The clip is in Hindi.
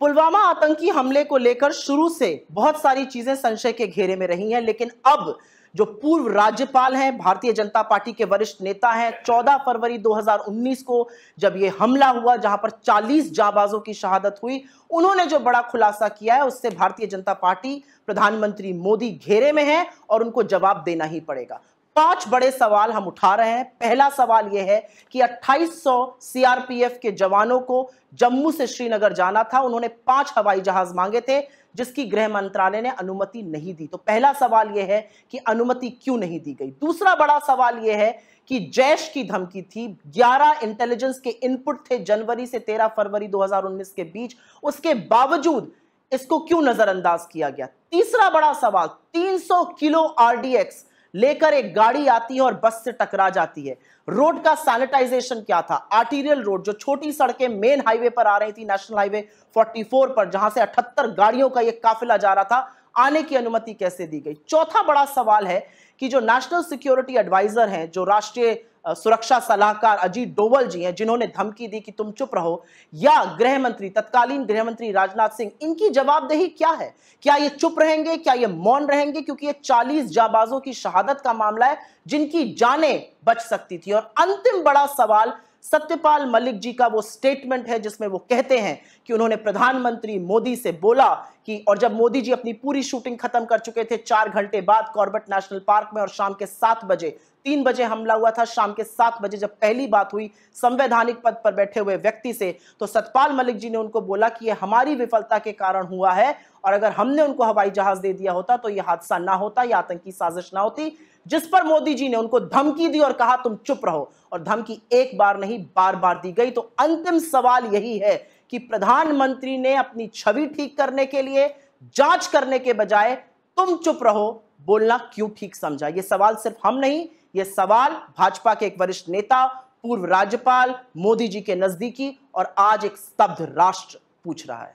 पुलवामा आतंकी हमले को लेकर शुरू से बहुत सारी चीजें संशय के घेरे में रही हैं लेकिन अब जो पूर्व राज्यपाल हैं भारतीय जनता पार्टी के वरिष्ठ नेता हैं 14 फरवरी 2019 को जब ये हमला हुआ जहां पर 40 जाबाजों की शहादत हुई उन्होंने जो बड़ा खुलासा किया है उससे भारतीय जनता पार्टी प्रधानमंत्री मोदी घेरे में है और उनको जवाब देना ही पड़ेगा पांच बड़े सवाल हम उठा रहे हैं पहला सवाल यह है कि 2800 सीआरपीएफ के जवानों को जम्मू से श्रीनगर जाना था उन्होंने पांच हवाई जहाज मांगे थे जिसकी गृह मंत्रालय ने अनुमति नहीं दी तो पहला सवाल यह है कि अनुमति क्यों नहीं दी गई दूसरा बड़ा सवाल यह है कि जैश की धमकी थी 11 इंटेलिजेंस के इनपुट थे जनवरी से 13 फरवरी 2019 के बीच उसके बावजूद इसको क्यों नजरअंदाज किया गया तीसरा बड़ा सवाल 300 किलो आरडीएक्स लेकर एक गाड़ी आती है और बस से टकरा जाती है रोड का सैनिटाइजेशन क्या था आर्टीरियल रोड जो छोटी सड़कें मेन हाईवे पर आ रही थी नेशनल हाईवे 44 पर जहां से 78 गाड़ियों का यह काफिला जा रहा था आने की अनुमति कैसे दी गई चौथा बड़ा सवाल है कि जो नेशनल सिक्योरिटी एडवाइजर हैं जो राष्ट्रीय सुरक्षा सलाहकार अजीत डोवल जी हैं जिन्होंने धमकी दी कि तुम चुप रहो या गृह मंत्री तत्कालीन गृह मंत्री राजनाथ सिंह इनकी जवाबदेही क्या है क्या ये चुप रहेंगे क्या ये मौन रहेंगे क्योंकि ये 40 जाबाजों की शहादत का मामला है जिनकी जाने बच सकती थी और अंतिम बड़ा सवाल सत्यपाल मलिक जी का वो स्टेटमेंट है जिसमें वो कहते हैं कि उन्होंने प्रधानमंत्री मोदी से बोला कि और जब मोदी जी अपनी पूरी शूटिंग खत्म कर चुके थे चार घंटे बाद कॉर्बेट नेशनल पार्क में और शाम के सात बजे तीन बजे हमला हुआ था शाम के सात बजे जब पहली बात हुई संवैधानिक पद पर बैठे हुए व्यक्ति से तो सतपाल मलिक जी ने उनको बोला कि यह हमारी विफलता के कारण हुआ है और अगर हमने उनको हवाई जहाज दे दिया होता तो यह हादसा ना होता यह आतंकी साजिश ना होती जिस पर मोदी जी ने उनको धमकी दी और कहा तुम चुप रहो और धमकी एक बार नहीं बार बार दी गई तो अंतिम सवाल यही है कि प्रधानमंत्री ने अपनी छवि ठीक करने के लिए जांच करने के बजाय तुम चुप रहो बोलना क्यों ठीक समझा यह सवाल सिर्फ हम नहीं यह सवाल भाजपा के एक वरिष्ठ नेता पूर्व राज्यपाल मोदी जी के नजदीकी और आज एक स्तब्ध राष्ट्र पूछ रहा है